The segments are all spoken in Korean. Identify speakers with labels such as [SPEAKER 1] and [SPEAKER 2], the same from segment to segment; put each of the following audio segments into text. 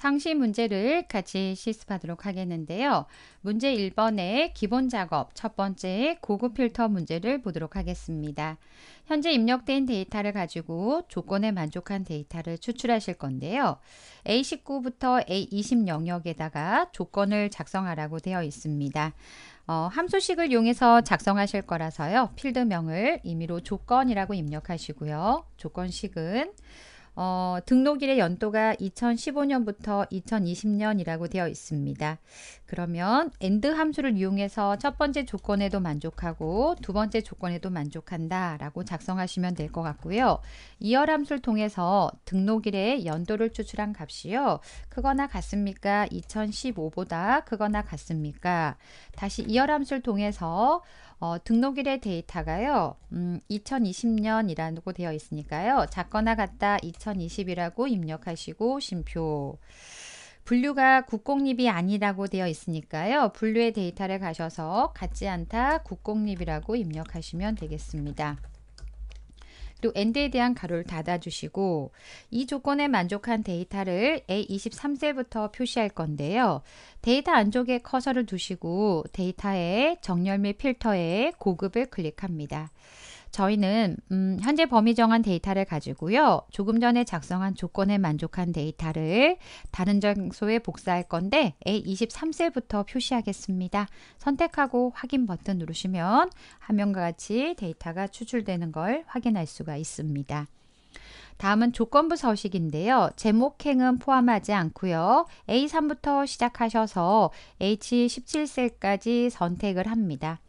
[SPEAKER 1] 상시 문제를 같이 실습하도록 하겠는데요. 문제 1번의 기본 작업 첫 번째 고급 필터 문제를 보도록 하겠습니다. 현재 입력된 데이터를 가지고 조건에 만족한 데이터를 추출하실 건데요. A19부터 A20 영역에다가 조건을 작성하라고 되어 있습니다. 어, 함수식을 이용해서 작성하실 거라서요. 필드명을 임의로 조건이라고 입력하시고요. 조건식은 어, 등록일의 연도가 2015년부터 2020년이라고 되어 있습니다. 그러면 AND 함수를 이용해서 첫 번째 조건에도 만족하고 두 번째 조건에도 만족한다 라고 작성하시면 될 것 같고요. 이열 함수를 통해서 등록일의 연도를 추출한 값이요. 크거나 같습니까? 2015보다 크거나 같습니까? 다시 이열 함수를 통해서 어, 등록일의 데이터가요. 음, 2020년이라고 되어 있으니까요. 작거나 같다 2020이라고 입력하시고 심표. 분류가 국공립이 아니라고 되어 있으니까요. 분류의 데이터를 가셔서 같지 않다 국공립이라고 입력하시면 되겠습니다. 또 엔드에 대한 가로를 닫아주시고 이 조건에 만족한 데이터를 A23셀부터 표시할 건데요. 데이터 안쪽에 커서를 두시고 데이터의 정렬 및 필터의 고급을 클릭합니다. 저희는 음, 현재 범위 정한 데이터를 가지고요. 조금 전에 작성한 조건에 만족한 데이터를 다른 장소에 복사할 건데 A23셀부터 표시하겠습니다. 선택하고 확인 버튼 누르시면 화면과 같이 데이터가 추출되는 걸 확인할 수가 있습니다. 다음은 조건부 서식인데요. 제목행은 포함하지 않고요. A3부터 시작하셔서 H17셀까지 선택을 합니다.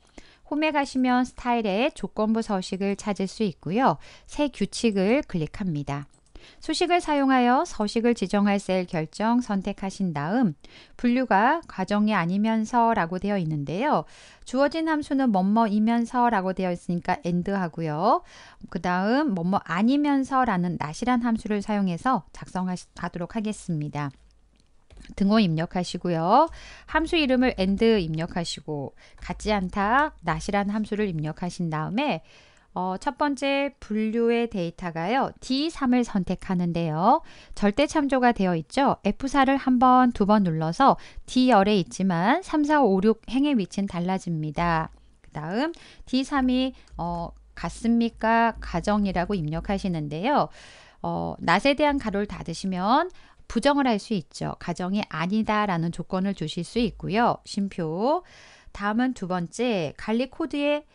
[SPEAKER 1] 홈에 가시면 스타일의 조건부 서식을 찾을 수 있고요. 새 규칙을 클릭합니다. 수식을 사용하여 서식을 지정할 셀 결정 선택하신 다음 분류가 과정이 아니면서 라고 되어 있는데요. 주어진 함수는 뭐뭐이면서 라고 되어 있으니까 and 하고요. 그 다음 뭐뭐 아니면서 라는 낫이란 함수를 사용해서 작성하도록 하겠습니다. 등호 입력하시고요. 함수 이름을 and 입력하시고 같지 않다, not이라는 함수를 입력하신 다음에 어, 첫 번째 분류의 데이터가요. D3을 선택하는데요. 절대 참조가 되어 있죠. F4를 한 번, 두 번 눌러서 D열에 있지만 3, 4, 5, 6 행의 위치는 달라집니다. 그 다음 D3이 어, 같습니까? 가정이라고 입력하시는데요. 어, 낫에 대한 가로를 닫으시면 부정을 할 수 있죠. 가정이 아니다라는 조건을 주실 수 있고요. 심표. 다음은 두 번째, 관리 코드에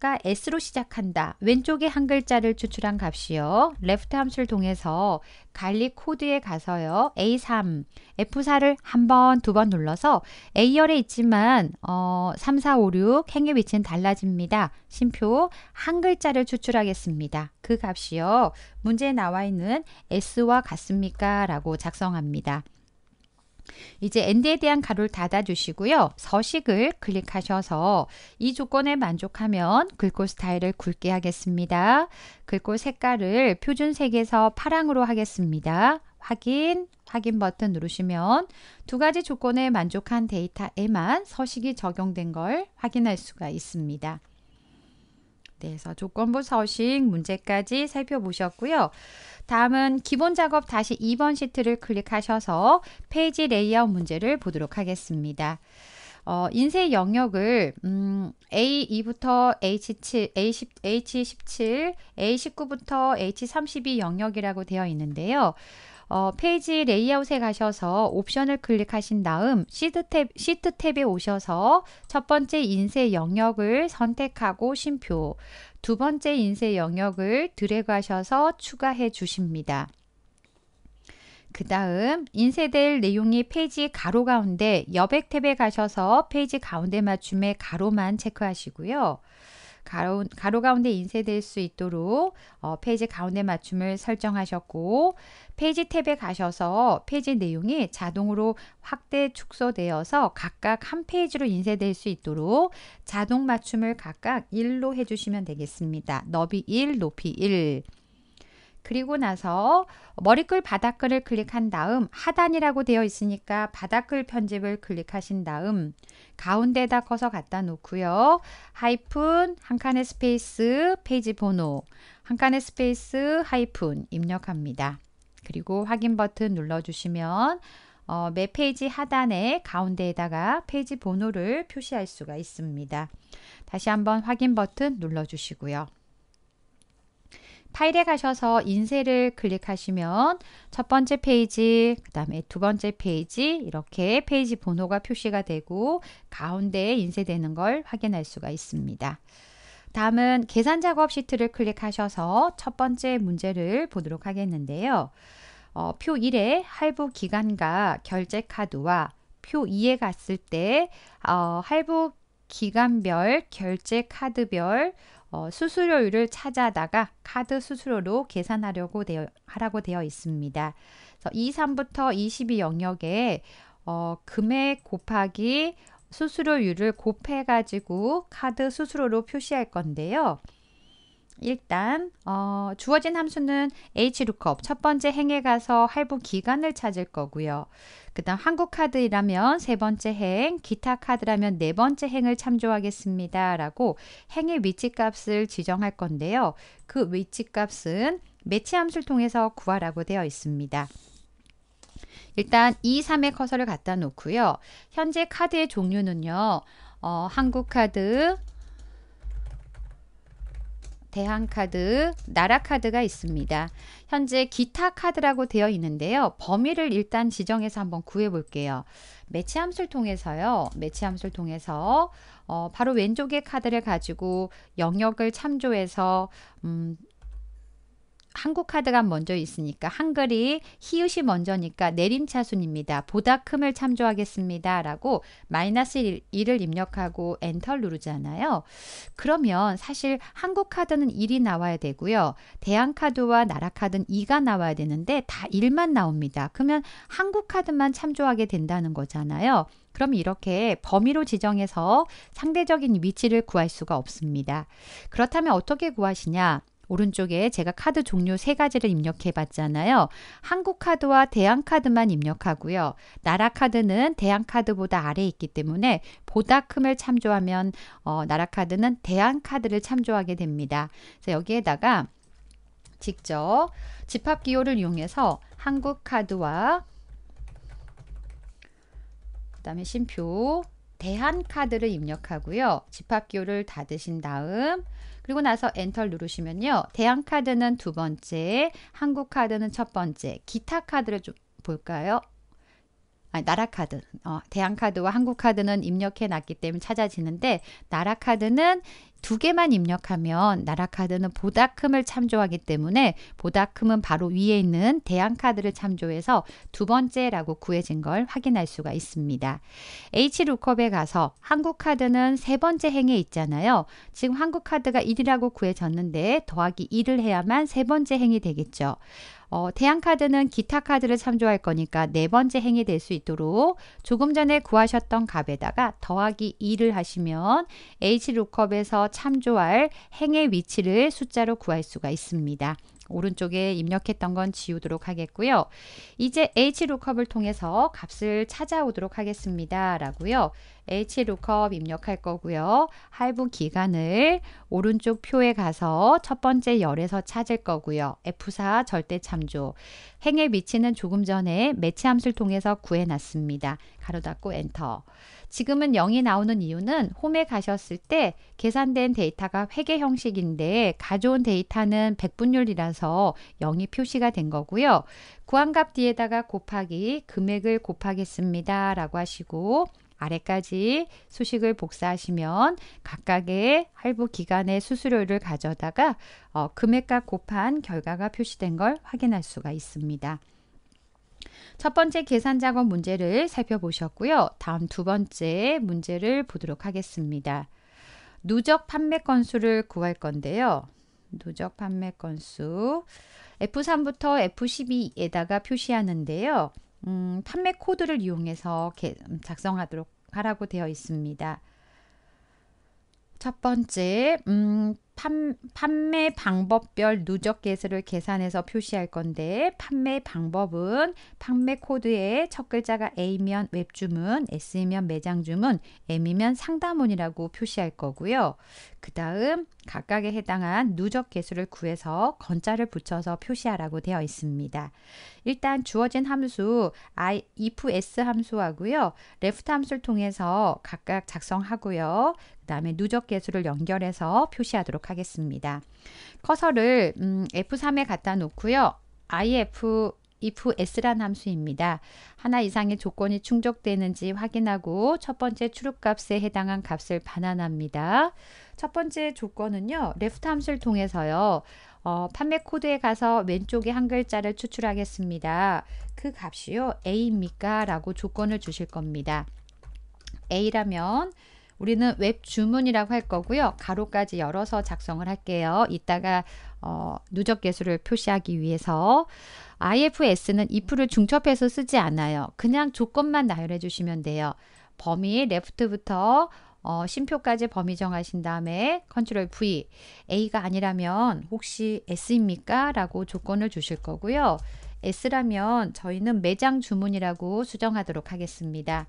[SPEAKER 1] 가 s로 시작한다. 왼쪽에 한 글자를 추출한 값이요. left 함수를 통해서 관리 코드에 가서요. A3, F4를 한 번, 두 번 눌러서 A열에 있지만 어, 3, 4, 5, 6 행의 위치는 달라집니다. 심표 한 글자를 추출하겠습니다. 그 값이요. 문제에 나와 있는 S와 같습니까? 라고 작성합니다. 이제 엔드에 대한 가로를 닫아주시고요. 서식을 클릭하셔서 이 조건에 만족하면 글꼴 스타일을 굵게 하겠습니다. 글꼴 색깔을 표준색에서 파랑으로 하겠습니다. 확인, 확인 버튼 누르시면 두 가지 조건에 만족한 데이터에만 서식이 적용된 걸 확인할 수가 있습니다. 네, 그래서 조건부 서식 문제까지 살펴보셨고요. 다음은 기본 작업 다시 2번 시트를 클릭하셔서 페이지 레이아웃 문제를 보도록 하겠습니다. 어, 인쇄 영역을 음, A2부터 H7, A10, H17, A19부터 H32 영역이라고 되어 있는데요. 어, 페이지 레이아웃에 가셔서 옵션을 클릭하신 다음 시트 탭, 시트 탭에 오셔서 첫 번째 인쇄 영역을 선택하고 쉼표, 두 번째 인쇄 영역을 드래그하셔서 추가해 주십니다. 그 다음 인쇄될 내용이 페이지 가로 가운데 여백 탭에 가셔서 페이지 가운데 맞춤의 가로만 체크하시고요. 가로, 가로 가운데 인쇄될 수 있도록 어, 페이지 가운데 맞춤을 설정하셨고 페이지 탭에 가셔서 페이지 내용이 자동으로 확대 축소되어서 각각 한 페이지로 인쇄될 수 있도록 자동 맞춤을 각각 1로 해주시면 되겠습니다. 너비 1, 높이 1. 그리고 나서 머리글 바닥글을 클릭한 다음 하단이라고 되어 있으니까 바닥글 편집을 클릭하신 다음 가운데에다 커서 갖다 놓고요. 하이픈 한 칸의 스페이스 페이지 번호 한 칸의 스페이스 하이픈 입력합니다. 그리고 확인 버튼 눌러주시면 어, 매 페이지 하단에 가운데에다가 페이지 번호를 표시할 수가 있습니다. 다시 한번 확인 버튼 눌러주시고요. 파일에 가셔서 인쇄를 클릭하시면 첫 번째 페이지, 그 다음에 두 번째 페이지 이렇게 페이지 번호가 표시가 되고 가운데에 인쇄되는 걸 확인할 수가 있습니다. 다음은 계산 작업 시트를 클릭하셔서 첫 번째 문제를 보도록 하겠는데요. 어, 표 1에 할부 기간과 결제 카드와 표 2에 갔을 때 어, 할부 기간별, 결제 카드별 어, 수수료율을 찾아다가 카드 수수료로 계산하려고 되어, 하라고 되어 있습니다. 그래서 23부터 22 영역에 어, 금액 곱하기 수수료율을 곱해가지고 카드 수수료로 표시할 건데요. 일단 어, 주어진 함수는 HLOOKUP 첫 번째 행에 가서 할부 기간을 찾을 거고요. 그 다음 한국 카드라면 세 번째 행, 기타 카드라면 네 번째 행을 참조하겠습니다. 라고 행의 위치값을 지정할 건데요. 그 위치값은 매치 함수를 통해서 구하라고 되어 있습니다. 일단 2, 3의 커서를 갖다 놓고요. 현재 카드의 종류는요. 어, 한국 카드, 대한카드, 나라카드가 있습니다. 현재 기타카드라고 되어 있는데요. 범위를 일단 지정해서 한번 구해볼게요. 매치함수를 통해서요. 매치함수를 통해서 어, 바로 왼쪽의 카드를 가지고 영역을 참조해서 음, 한국 카드가 먼저 있으니까 한글이 히읗이 먼저니까 내림차순입니다. 보다 큼을 참조하겠습니다. 라고 마이너스 1을 입력하고 엔터 누르잖아요. 그러면 사실 한국 카드는 1이 나와야 되고요. 대한 카드와 나라 카드는 2가 나와야 되는데 다 1만 나옵니다. 그러면 한국 카드만 참조하게 된다는 거잖아요. 그럼 이렇게 범위로 지정해서 상대적인 위치를 구할 수가 없습니다. 그렇다면 어떻게 구하시냐? 오른쪽에 제가 카드 종류 세 가지를 입력해 봤잖아요. 한국 카드와 대한 카드만 입력하고요. 나라 카드는 대한 카드보다 아래에 있기 때문에 보다큼을 참조하면 어, 나라 카드는 대한 카드를 참조하게 됩니다. 그래서 여기에다가 직접 집합 기호를 이용해서 한국 카드와 그다음에 심표 대한 카드를 입력하고요. 집합 기호를 닫으신 다음 그리고 나서 엔터를 누르시면요. 대한 카드는 두 번째, 한국 카드는 첫 번째, 기타 카드를 좀 볼까요? 아니, 나라 카드, 어, 대한 카드와 한국 카드는 입력해 놨기 때문에 찾아지는데 나라 카드는 두 개만 입력하면 나라 카드는 보다큼을 참조하기 때문에 보다큼은 바로 위에 있는 대안 카드를 참조해서 두 번째라고 구해진 걸 확인할 수가 있습니다. H루컵에 가서 한국 카드는 세 번째 행에 있잖아요. 지금 한국 카드가 1이라고 구해졌는데 더하기 1을 해야만 세 번째 행이 되겠죠. 어, 태양 카드는 기타 카드를 참조할 거니까 네 번째 행이 될 수 있도록 조금 전에 구하셨던 값에다가 더하기 2를 하시면 h l o o k 에서 참조할 행의 위치를 숫자로 구할 수가 있습니다. 오른쪽에 입력했던 건 지우도록 하겠고요. 이제 HLOOKUP을 통해서 값을 찾아오도록 하겠습니다. 라고요. HLOOKUP 입력할 거고요. 할부 기간을 오른쪽 표에 가서 첫 번째 열에서 찾을 거고요. F4 절대 참조. 행의 위치는 조금 전에 매치 함수를 통해서 구해놨습니다. 가로 닫고 엔터. 지금은 0이 나오는 이유는 홈에 가셨을 때 계산된 데이터가 회계 형식인데 가져온 데이터는 백분율이라서 0이 표시가 된 거고요. 구한값 뒤에다가 곱하기 금액을 곱하겠습니다. 라고 하시고 아래까지 수식을 복사하시면 각각의 할부 기간의 수수료를 가져다가 어, 금액과 곱한 결과가 표시된 걸 확인할 수가 있습니다. 첫 번째 계산 작업 문제를 살펴보셨고요. 다음 두 번째 문제를 보도록 하겠습니다. 누적 판매 건수를 구할 건데요. 누적 판매 건수 F3부터 F12에다가 표시하는데요. 음, 판매 코드를 이용해서 작성하도록 하라고 되어 있습니다. 첫 번째, 음, 판, 판매 방법별 누적 개수를 계산해서 표시할 건데 판매 방법은 판매 코드에첫 글자가 A면 웹주문, S면 매장주문, M이면 상담원이라고 표시할 거고요. 그 다음 각각에 해당한 누적 개수를 구해서 건자를 붙여서 표시하라고 되어 있습니다. 일단 주어진 함수 i if s 함수하고요. left 함수를 통해서 각각 작성하고요. 그 다음에 누적 개수를 연결해서 표시하도록 하겠습니다. 커서를 음, F3에 갖다 놓고요. if if s란 함수입니다. 하나 이상의 조건이 충족되는지 확인하고 첫 번째 추룩값에 해당한 값을 반환합니다. 첫 번째 조건은요. left 함수를 통해서요. 어, 판매 코드에 가서 왼쪽에 한 글자를 추출하겠습니다. 그 값이요. A입니까? 라고 조건을 주실 겁니다. A라면 우리는 웹 주문이라고 할 거고요. 가로까지 열어서 작성을 할게요. 이따가 어, 누적 개수를 표시하기 위해서 IFS는 if를 중첩해서 쓰지 않아요. 그냥 조건만 나열해 주시면 돼요. 범위 left부터 어, 심표까지 범위 정하신 다음에 컨트롤 V A가 아니라면 혹시 S입니까? 라고 조건을 주실 거고요. S라면 저희는 매장 주문이라고 수정하도록 하겠습니다.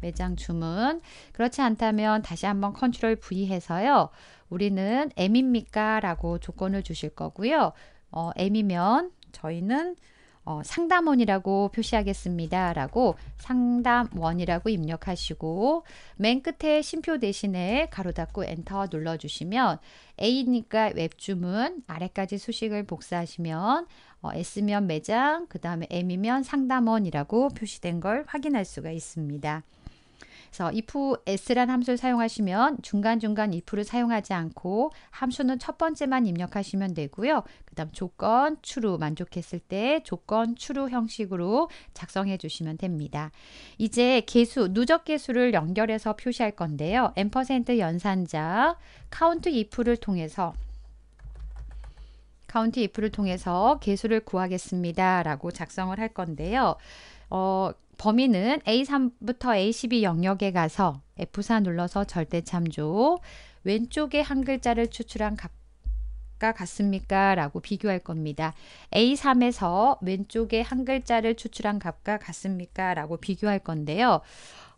[SPEAKER 1] 매장 주문. 그렇지 않다면 다시 한번 컨트롤 V 해서요. 우리는 M입니까? 라고 조건을 주실 거고요. 어, M이면 저희는 어, 상담원이라고 표시하겠습니다. 라고 상담원이라고 입력하시고 맨 끝에 심표 대신에 가로 닫고 엔터 눌러주시면 A니까 웹주문 아래까지 수식을 복사하시면 어, S면 매장 그 다음에 M이면 상담원이라고 표시된 걸 확인할 수가 있습니다. 그래서 if s란 함수를 사용하시면 중간중간 if를 사용하지 않고 함수는 첫 번째만 입력하시면 되고요. 그 다음 조건 true 만족했을 때 조건 true 형식으로 작성해 주시면 됩니다. 이제 개수, 누적 개수를 연결해서 표시할 건데요. 앰 연산자 count if를 통해서 count if를 통해서 개수를 구하겠습니다. 라고 작성을 할 건데요. 어, 범위는 A3부터 A12 영역에 가서 F4 눌러서 절대 참조 왼쪽에 한 글자를 추출한 값아 같습니까? 라고 비교할 겁니다. A3에서 왼쪽에 한 글자를 추출한 값과 같습니까? 라고 비교할 건데요.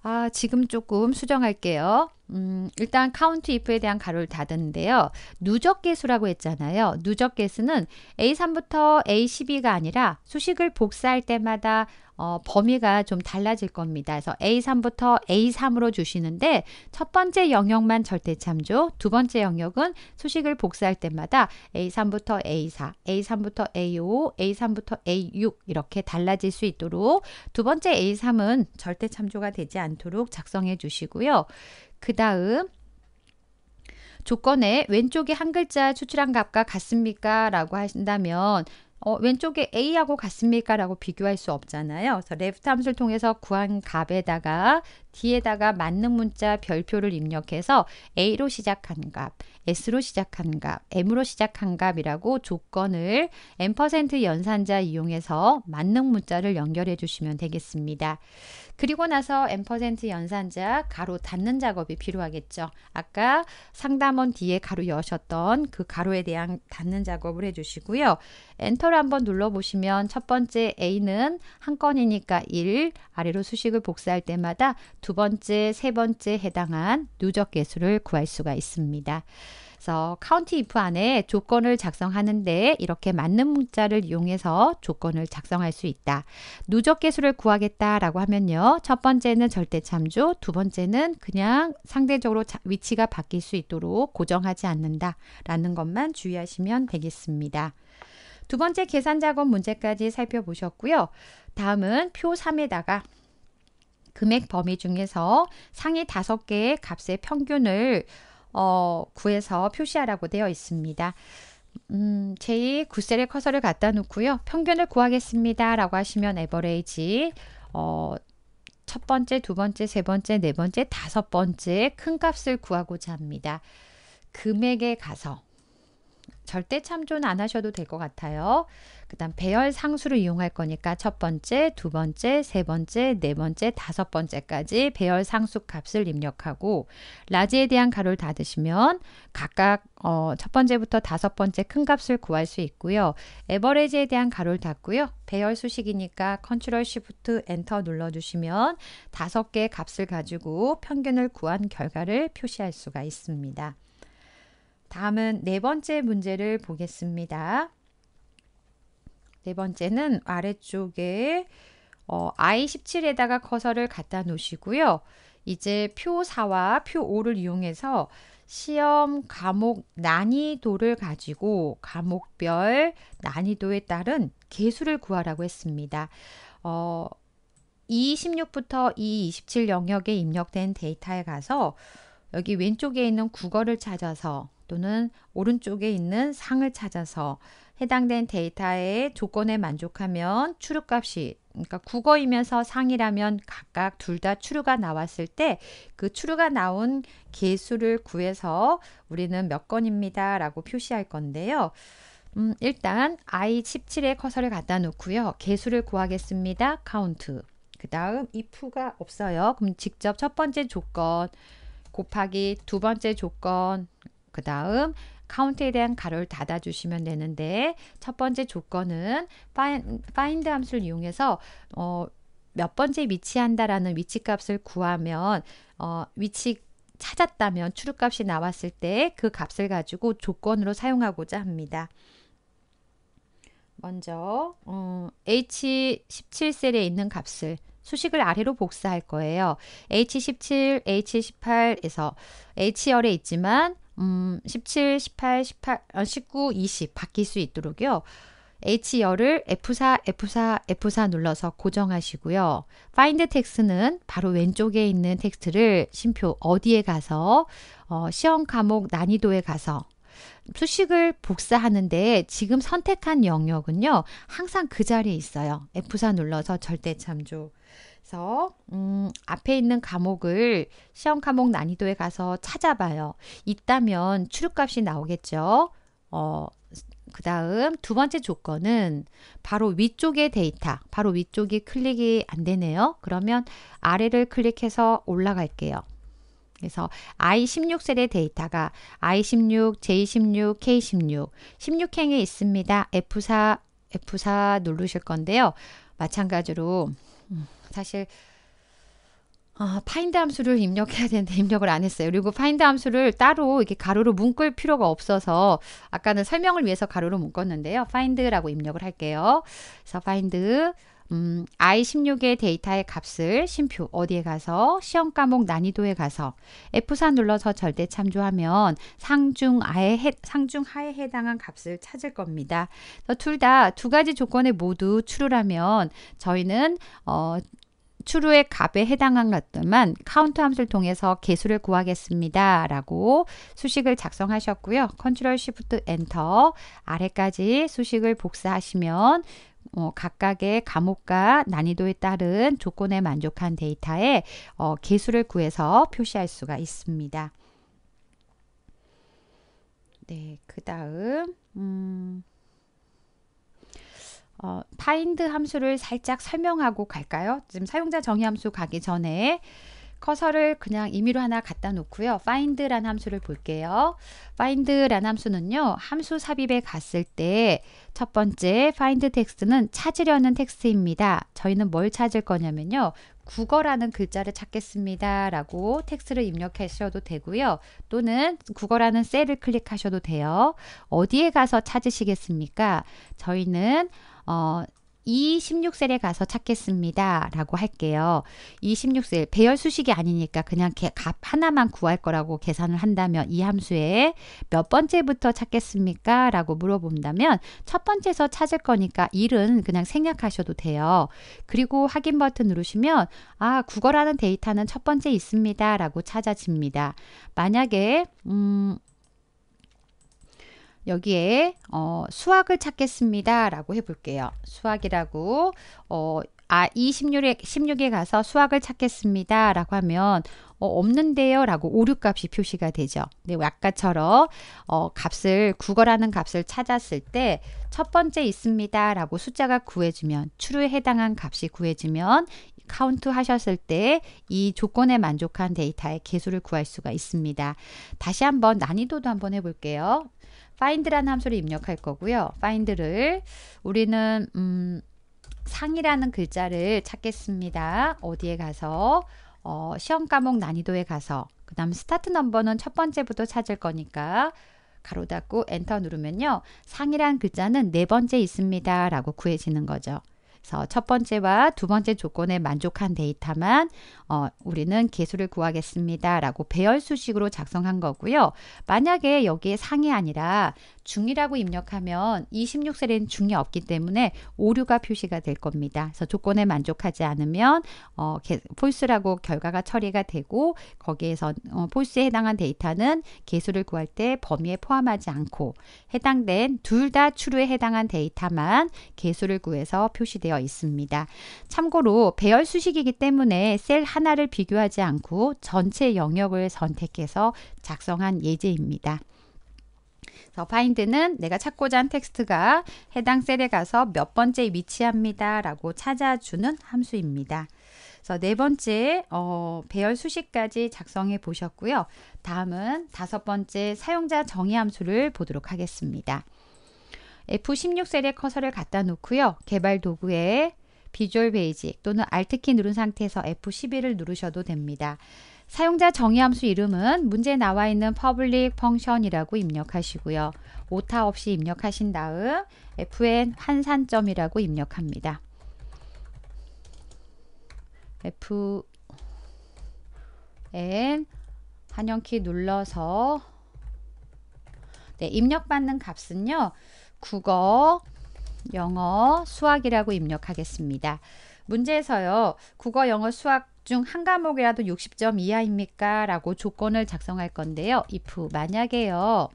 [SPEAKER 1] 아, 지금 조금 수정할게요. 음, 일단 카운트 if에 대한 가로를 닫았는데요. 누적 개수라고 했잖아요. 누적 개수는 A3부터 A12가 아니라 수식을 복사할 때마다 어, 범위가 좀 달라질 겁니다. 그래서 A3부터 A3으로 주시는데 첫 번째 영역만 절대 참조, 두 번째 영역은 수식을 복사할 때마다 A3부터 A4, A3부터 A5, A3부터 A6 이렇게 달라질 수 있도록 두 번째 A3은 절대 참조가 되지 않도록 작성해 주시고요. 그 다음 조건에 왼쪽에 한 글자 추출한 값과 같습니까? 라고 하신다면 어, 왼쪽에 A하고 같습니까? 라고 비교할 수 없잖아요. 그래서 left 함수를 통해서 구한 값에다가 뒤에다가 만능 문자 별표를 입력해서 A로 시작한 값, S로 시작한 값, M으로 시작한 값이라고 조건을 M% 연산자 이용해서 만능 문자를 연결해 주시면 되겠습니다. 그리고 나서 n% 연산자 가로 닫는 작업이 필요하겠죠. 아까 상담원 뒤에 가로 여셨던 그 가로에 대한 닫는 작업을 해주시고요. 엔터를 한번 눌러보시면 첫 번째 A는 한 건이니까 1, 아래로 수식을 복사할 때마다 두 번째, 세 번째 해당한 누적 개수를 구할 수가 있습니다. 그래서 카운티 if 안에 조건을 작성하는데 이렇게 맞는 문자를 이용해서 조건을 작성할 수 있다. 누적 개수를 구하겠다라고 하면요. 첫 번째는 절대 참조, 두 번째는 그냥 상대적으로 위치가 바뀔 수 있도록 고정하지 않는다라는 것만 주의하시면 되겠습니다. 두 번째 계산 작업 문제까지 살펴보셨고요. 다음은 표 3에다가 금액 범위 중에서 상위 다 개의 값의 평균을 어, 구에서 표시하라고 되어 있습니다. 음, 제2 구셀에 커서를 갖다 놓고요. 평균을 구하겠습니다. 라고 하시면 에버레이지 어, 첫 번째, 두 번째, 세 번째, 네 번째, 다섯 번째 큰 값을 구하고자 합니다. 금액에 가서 절대 참조는 안 하셔도 될 것 같아요. 그 다음 배열 상수를 이용할 거니까 첫 번째, 두 번째, 세 번째, 네 번째, 다섯 번째까지 배열 상수 값을 입력하고 라지에 대한 가로를 닫으시면 각각 어, 첫 번째부터 다섯 번째 큰 값을 구할 수 있고요. 에버레지에 대한 가로를 닫고요. 배열 수식이니까 컨트롤 시프트 엔터 눌러주시면 다섯 개의 값을 가지고 평균을 구한 결과를 표시할 수가 있습니다. 다음은 네 번째 문제를 보겠습니다. 네 번째는 아래쪽에 어, I17에다가 커서를 갖다 놓으시고요. 이제 표 4와 표 5를 이용해서 시험 과목 난이도를 가지고 과목별 난이도에 따른 개수를 구하라고 했습니다. 어, E16부터 E27 영역에 입력된 데이터에 가서 여기 왼쪽에 있는 국어를 찾아서 또는 오른쪽에 있는 상을 찾아서 해당된 데이터의 조건에 만족하면 출루값이 그러니까 국어이면서 상이라면 각각 둘 다출루가 나왔을 때 그출루가 나온 개수를 구해서 우리는 몇 건입니다 라고 표시할 건데요. 음, 일단 i17에 커서를 갖다 놓고요. 개수를 구하겠습니다. count 그 다음 if가 없어요. 그럼 직접 첫 번째 조건 곱하기 두 번째 조건 그 다음 카운트에 대한 가로를 닫아주시면 되는데 첫 번째 조건은 파인드 함수를 이용해서 어, 몇 번째 위치한다라는 위치값을 구하면 어, 위치 찾았다면 출입값이 나왔을 때 그 값을 가지고 조건으로 사용하고자 합니다. 먼저 어, H17셀에 있는 값을 수식을 아래로 복사할 거예요. H17, H18에서 H열에 있지만 음, 17, 18, 18, 19, 20 바뀔 수 있도록요. H열을 F4, F4, F4 눌러서 고정하시고요. Find 텍스트는 바로 왼쪽에 있는 텍스트를 심표 어디에 가서 어, 시험 과목 난이도에 가서 수식을 복사하는데 지금 선택한 영역은요. 항상 그 자리에 있어요. F4 눌러서 절대 참조. 그래서 음, 앞에 있는 과목을 시험 과목 난이도에 가서 찾아봐요. 있다면 출입값이 나오겠죠. 어, 그 다음 두 번째 조건은 바로 위쪽의 데이터, 바로 위쪽이 클릭이 안 되네요. 그러면 아래를 클릭해서 올라갈게요. 그래서 I16셀의 데이터가 I16, J16, K16, 16행에 있습니다. F4, F4 누르실 건데요. 마찬가지로 음, 사실 아, 파인드 함수를 입력해야 되는데 입력을 안 했어요. 그리고 파인드 함수를 따로 이렇게 가로로 묶을 필요가 없어서 아까는 설명을 위해서 가로로 묶었는데요. 파인드라고 입력을 할게요. 그래서 파인드 음, I16의 데이터의 값을 심표 어디에 가서 시험 과목 난이도에 가서 F4 눌러서 절대 참조하면 상중하에 해, 상중 해당한 값을 찾을 겁니다. 둘 다 두 가지 조건에 모두 추루라면 저희는 어, 추루의 값에 해당한 것들만 카운트 함수를 통해서 개수를 구하겠습니다. 라고 수식을 작성하셨고요. 컨트롤 시프트 엔터 아래까지 수식을 복사하시면 어, 각각의 과목과 난이도에 따른 조건에 만족한 데이터에 어, 개수를 구해서 표시할 수가 있습니다. 네, 그 다음 음, 어, find 함수를 살짝 설명하고 갈까요? 지금 사용자 정의 함수 가기 전에 커서를 그냥 임의로 하나 갖다 놓고요. f i n d 라 함수를 볼게요. f i n d 라 함수는요. 함수 삽입에 갔을 때 첫 번째 find 텍스트는 찾으려는 텍스트입니다. 저희는 뭘 찾을 거냐면요. 국어라는 글자를 찾겠습니다. 라고 텍스트를 입력하셔도 되고요. 또는 국어라는 셀을 클릭하셔도 돼요. 어디에 가서 찾으시겠습니까? 저희는 어, 이 16셀에 가서 찾겠습니다. 라고 할게요. 이 16셀, 배열 수식이 아니니까 그냥 값 하나만 구할 거라고 계산을 한다면 이 함수에 몇 번째부터 찾겠습니까? 라고 물어본다면 첫 번째에서 찾을 거니까 1은 그냥 생략하셔도 돼요. 그리고 확인 버튼 누르시면 아, 국어라는 데이터는 첫 번째 있습니다. 라고 찾아집니다. 만약에, 음, 여기에 어, 수학을 찾겠습니다. 라고 해볼게요. 수학이라고 어, 아, 이 16에, 6에 가서 수학을 찾겠습니다. 라고 하면 어, 없는데요. 라고 오류값이 표시가 되죠. 네, 아까처럼 어, 값을 국어라는 값을 찾았을 때 첫 번째 있습니다. 라고 숫자가 구해지면 추루에 해당한 값이 구해지면 카운트 하셨을 때 이 조건에 만족한 데이터의 개수를 구할 수가 있습니다. 다시 한번 난이도도 한번 해볼게요. find라는 함수를 입력할 거고요. find를 우리는 음, 상이라는 글자를 찾겠습니다. 어디에 가서 어, 시험 과목 난이도에 가서 그 다음 스타트 넘버는 첫 번째부터 찾을 거니까 가로 닫고 엔터 누르면요. 상이란 글자는 네 번째 있습니다. 라고 구해지는 거죠. 그래서 첫 번째와 두 번째 조건에 만족한 데이터만 어, 우리는 개수를 구하겠습니다. 라고 배열 수식으로 작성한 거고요. 만약에 여기에 상이 아니라 중이라고 입력하면 26셀에는 중이 없기 때문에 오류가 표시가 될 겁니다. 그래서 조건에 만족하지 않으면 어, 폴스라고 결과가 처리가 되고 거기에서 어, 폴스에 해당한 데이터는 개수를 구할 때 범위에 포함하지 않고 해당된 둘 다추류에 해당한 데이터만 개수를 구해서 표시되어 되어 있습니다. 참고로 배열 수식이기 때문에 셀 하나를 비교하지 않고 전체 영역을 선택해서 작성한 예제입니다. 그래서 파인드는 내가 찾고자 한 텍스트가 해당 셀에 가서 몇 번째 에 위치합니다. 라고 찾아주는 함수입니다. 그래서 네 번째 어, 배열 수식까지 작성해 보셨고요. 다음은 다섯 번째 사용자 정의 함수를 보도록 하겠습니다. F16 셀의 커서를 갖다 놓고요. 개발 도구에 비주얼 베이직 또는 Alt키 누른 상태에서 F11을 누르셔도 됩니다. 사용자 정의 함수 이름은 문제 나와 있는 public function이라고 입력하시고요. 오타 없이 입력하신 다음 fn 환산점이라고 입력합니다. fn 환영키 눌러서 네, 입력받는 값은요. 국어, 영어, 수학이라고 입력하겠습니다. 문제에서요. 국어, 영어, 수학 중 한 과목이라도 60점 이하입니까? 라고 조건을 작성할 건데요. if 만약에요.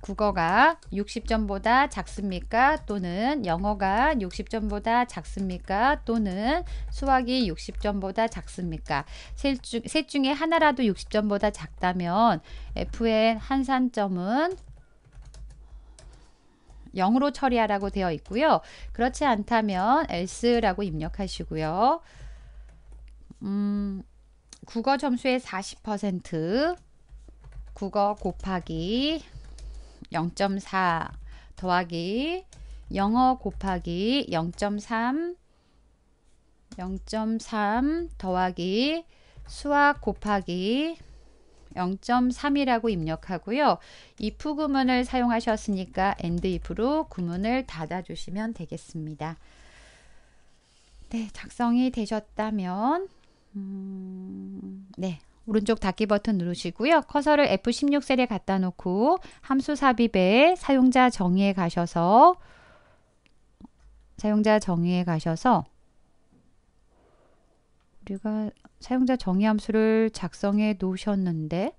[SPEAKER 1] 국어가 60점보다 작습니까? 또는 영어가 60점보다 작습니까? 또는 수학이 60점보다 작습니까? 셋, 중, 셋 중에 하나라도 60점보다 작다면 F의 한산점은 0으로 처리하라고 되어 있고요. 그렇지 않다면 else라고 입력하시고요. 음, 국어 점수의 40% 국어 곱하기 0.4 더하기 영어 곱하기 0.3 0.3 더하기 수학 곱하기 0.3이라고 입력하고요. if 구문을 사용하셨으니까 and if로 구문을 닫아주시면 되겠습니다. 네, 작성이 되셨다면 음, 네, 오른쪽 닫기 버튼 누르시고요. 커서를 F16셀에 갖다 놓고 함수 삽입에 사용자 정의에 가셔서 사용자 정의에 가셔서 우리가 사용자 정의 함수를 작성해 놓으셨는데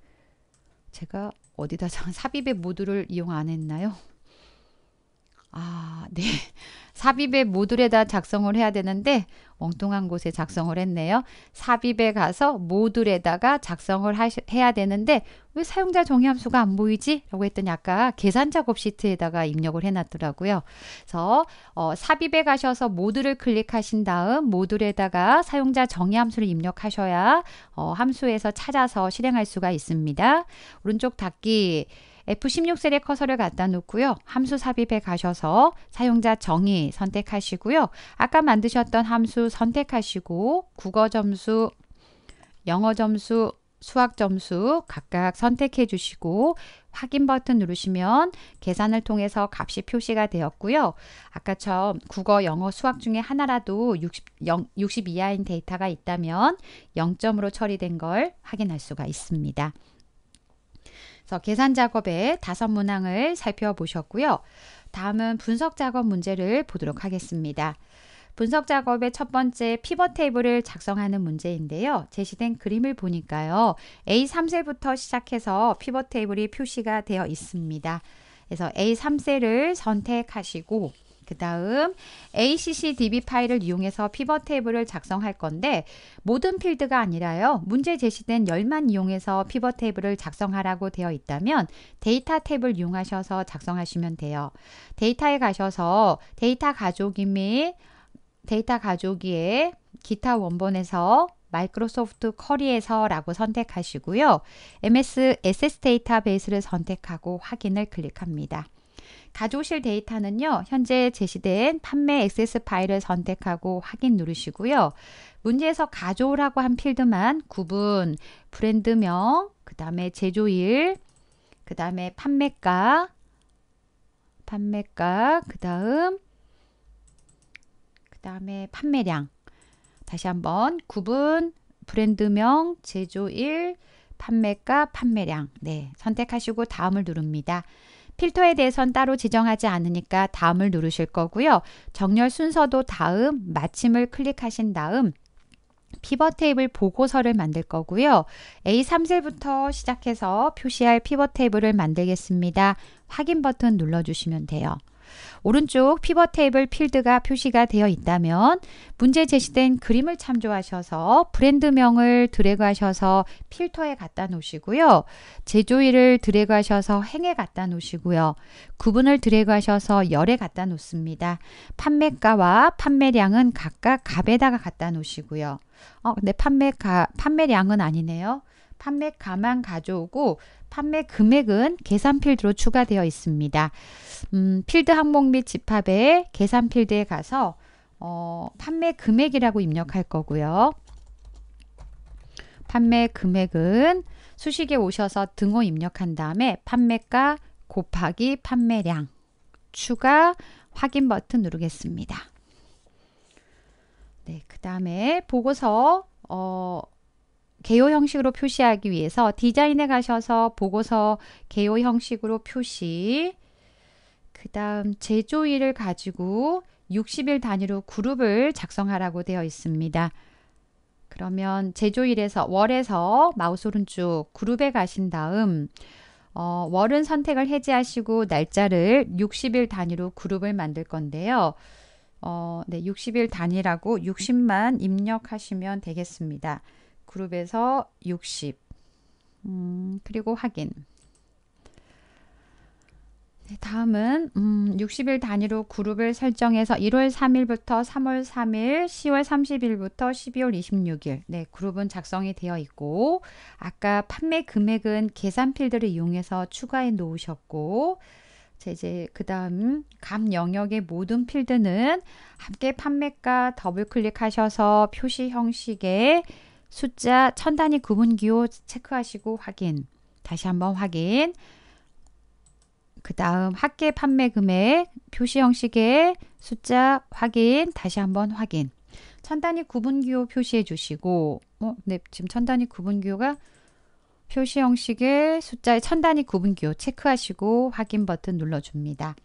[SPEAKER 1] 제가 어디다 삽입의 모드를 이용 안 했나요? 아, 네. 삽입에 모듈에다 작성을 해야 되는데 엉뚱한 곳에 작성을 했네요. 삽입에 가서 모듈에다가 작성을 하시, 해야 되는데 왜 사용자 정의 함수가 안 보이지? 라고 했더니 아까 계산 작업 시트에다가 입력을 해놨더라고요. 그래서 어, 삽입에 가셔서 모듈을 클릭하신 다음 모듈에다가 사용자 정의 함수를 입력하셔야 어, 함수에서 찾아서 실행할 수가 있습니다. 오른쪽 닫기 F16셀의 커서를 갖다 놓고요. 함수 삽입에 가셔서 사용자 정의 선택하시고요. 아까 만드셨던 함수 선택하시고 국어 점수, 영어 점수, 수학 점수 각각 선택해 주시고 확인 버튼 누르시면 계산을 통해서 값이 표시가 되었고요. 아까처럼 국어, 영어, 수학 중에 하나라도 60, 0, 60 이하인 데이터가 있다면 0점으로 처리된 걸 확인할 수가 있습니다. 그래서 계산 작업의 다섯 문항을 살펴보셨고요. 다음은 분석 작업 문제를 보도록 하겠습니다. 분석 작업의 첫 번째 피벗 테이블을 작성하는 문제인데요. 제시된 그림을 보니까요. A3셀부터 시작해서 피벗 테이블이 표시가 되어 있습니다. 그래서 A3셀을 선택하시고 그 다음 ACCDB 파일을 이용해서 피벗 테이블을 작성할 건데 모든 필드가 아니라요. 문제 제시된 열만 이용해서 피벗 테이블을 작성하라고 되어 있다면 데이터 탭을 이용하셔서 작성하시면 돼요. 데이터에 가셔서 데이터 가족이 및 데이터 가족이의 기타 원본에서 마이크로소프트 커리에서라고 선택하시고요. MS SS 데이터베이스를 선택하고 확인을 클릭합니다. 가져오실 데이터는요, 현재 제시된 판매 액세스 파일을 선택하고 확인 누르시고요. 문제에서 가져오라고 한 필드만 구분, 브랜드명, 그 다음에 제조일, 그 다음에 판매가, 판매가, 그 다음, 그 다음에 판매량. 다시 한번 구분, 브랜드명, 제조일, 판매가, 판매량. 네, 선택하시고 다음을 누릅니다. 필터에 대해선 따로 지정하지 않으니까 다음을 누르실 거고요. 정렬 순서도 다음, 마침을 클릭하신 다음 피벗 테이블 보고서를 만들 거고요. A3셀부터 시작해서 표시할 피벗 테이블을 만들겠습니다. 확인 버튼 눌러주시면 돼요. 오른쪽 피벗 테이블 필드가 표시가 되어 있다면 문제 제시된 그림을 참조하셔서 브랜드명을 드래그하셔서 필터에 갖다 놓으시고요. 제조일을 드래그하셔서 행에 갖다 놓으시고요. 구분을 드래그하셔서 열에 갖다 놓습니다. 판매가와 판매량은 각각 값에다가 갖다 놓으시고요. 어, 근데 판매가 판매량은 아니네요. 판매가만 가져오고 판매 금액은 계산 필드로 추가되어 있습니다. 음, 필드 항목 및 집합에 계산 필드에 가서 어, 판매 금액이라고 입력할 거고요. 판매 금액은 수식에 오셔서 등호 입력한 다음에 판매가 곱하기 판매량 추가 확인 버튼 누르겠습니다. 네, 그 다음에 보고서 어, 개요 형식으로 표시하기 위해서 디자인에 가셔서 보고서 개요 형식으로 표시 그 다음 제조일을 가지고 60일 단위로 그룹을 작성하라고 되어 있습니다. 그러면 제조일에서 월에서 마우스 오른쪽 그룹에 가신 다음 어, 월은 선택을 해제하시고 날짜를 60일 단위로 그룹을 만들 건데요. 어, 네, 60일 단위라고 60만 입력하시면 되겠습니다. 그룹에서 60. 음, 그리고 확인. 네, 다음은 음, 60일 단위로 그룹을 설정해서 1월 3일부터 3월 3일, 10월 30일부터 12월 26일. 네, 그룹은 작성이 되어 있고 아까 판매 금액은 계산 필드를 이용해서 추가해 놓으셨고 자, 이제 그 다음 감 영역의 모든 필드는 함께 판매가 더블 클릭하셔서 표시 형식의 숫자 천 단위 구분기호 체크하시고 확인. 다시 한번 확인. 그 다음 학계 판매 금액 표시 형식의 숫자 확인. 다시 한번 확인. 천 단위 구분기호 표시해 주시고 어, 네, 지금 천 단위 구분기호가 표시 형식의 숫자의 천 단위 구분기호 체크하시고 확인 버튼 눌러줍니다.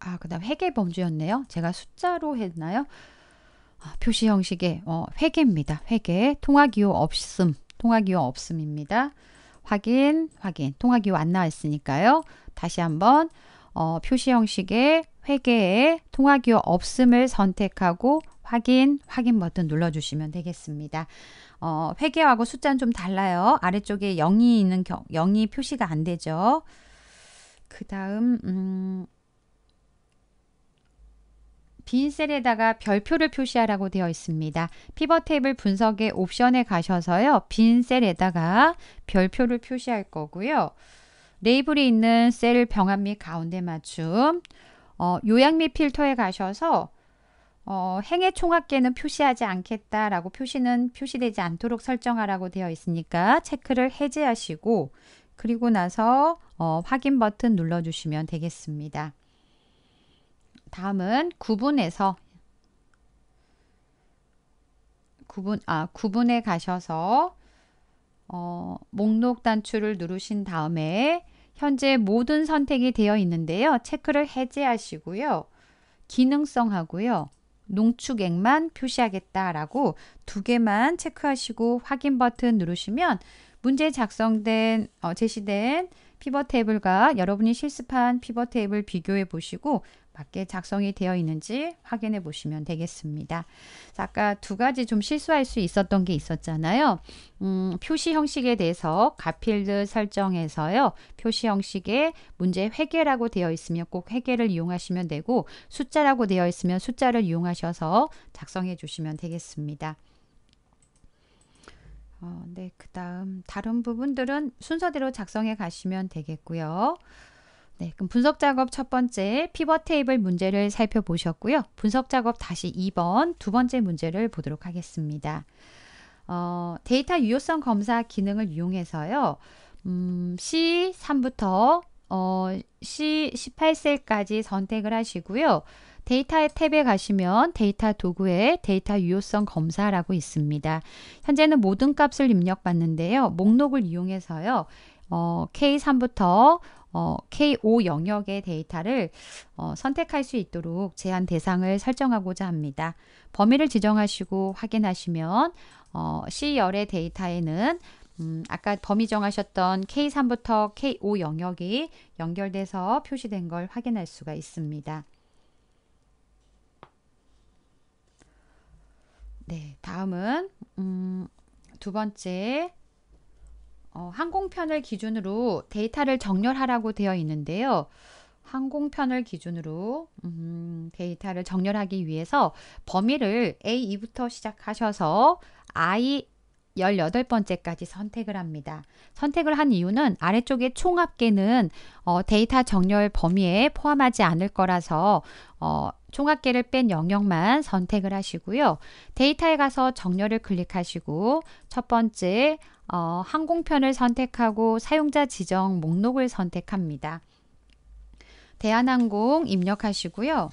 [SPEAKER 1] 아, 그 다음 회계 범주였네요. 제가 숫자로 했나요? 아, 표시 형식의 어, 회계입니다. 회계. 통화기호 없음. 통화기호 없음입니다. 확인, 확인. 통화기호 안 나왔으니까요. 다시 한번 어, 표시 형식의 회계에 통화기호 없음을 선택하고 확인, 확인 버튼 눌러주시면 되겠습니다. 어, 회계하고 숫자는 좀 달라요. 아래쪽에 0이 있는 경, 0이 표시가 안 되죠. 그 다음, 음, 빈 셀에다가 별표를 표시하라고 되어 있습니다. 피벗 테이블 분석의 옵션에 가셔서요. 빈 셀에다가 별표를 표시할 거고요. 레이블이 있는 셀 병합 및 가운데 맞춤, 어, 요약 및 필터에 가셔서 어, 행의 총합계는 표시하지 않겠다라고 표시는 표시되지 않도록 설정하라고 되어 있으니까 체크를 해제하시고 그리고 나서 어, 확인 버튼 눌러주시면 되겠습니다. 다음은 구분해서 구분 아 구분에 가셔서 어, 목록 단추를 누르신 다음에 현재 모든 선택이 되어 있는데요. 체크를 해제하시고요. 기능성하고요. 농축액만 표시하겠다라고 두 개만 체크하시고 확인 버튼 누르시면 문제 작성된 어, 제시된 피벗 테이블과 여러분이 실습한 피벗 테이블 비교해 보시고 맞게 작성이 되어 있는지 확인해 보시면 되겠습니다. 아까 두 가지 좀 실수할 수 있었던 게 있었잖아요. 음, 표시 형식에 대해서 가필드 설정에서요. 표시 형식에 문제 회계라고 되어 있으면 꼭 회계를 이용하시면 되고 숫자라고 되어 있으면 숫자를 이용하셔서 작성해 주시면 되겠습니다. 어, 네, 그 다음 다른 부분들은 순서대로 작성해 가시면 되겠고요. 네, 그럼 분석 작업 첫 번째 피벗 테이블 문제를 살펴보셨고요. 분석 작업 다시 2번 두 번째 문제를 보도록 하겠습니다. 어, 데이터 유효성 검사 기능을 이용해서요. 음, C3부터 어, C18셀까지 선택을 하시고요. 데이터의 탭에 가시면 데이터 도구에 데이터 유효성 검사라고 있습니다. 현재는 모든 값을 입력받는데요. 목록을 이용해서요. 어, K3부터 어, K5 영역의 데이터를 어, 선택할 수 있도록 제한 대상을 설정하고자 합니다. 범위를 지정하시고 확인하시면 어, C열의 데이터에는 음, 아까 범위 정하셨던 K3부터 K5 영역이 연결돼서 표시된 걸 확인할 수가 있습니다. 네, 다음은 음, 두 번째 어, 항공편을 기준으로 데이터를 정렬하라고 되어 있는데요. 항공편을 기준으로 음, 데이터를 정렬하기 위해서 범위를 A2부터 시작하셔서 I 18번째까지 선택을 합니다. 선택을 한 이유는 아래쪽에 총합계는 어, 데이터 정렬 범위에 포함하지 않을 거라서 어, 총합계를 뺀 영역만 선택을 하시고요. 데이터에 가서 정렬을 클릭하시고 첫 번째 어, 항공편을 선택하고 사용자 지정 목록을 선택합니다. 대한항공 입력하시고요.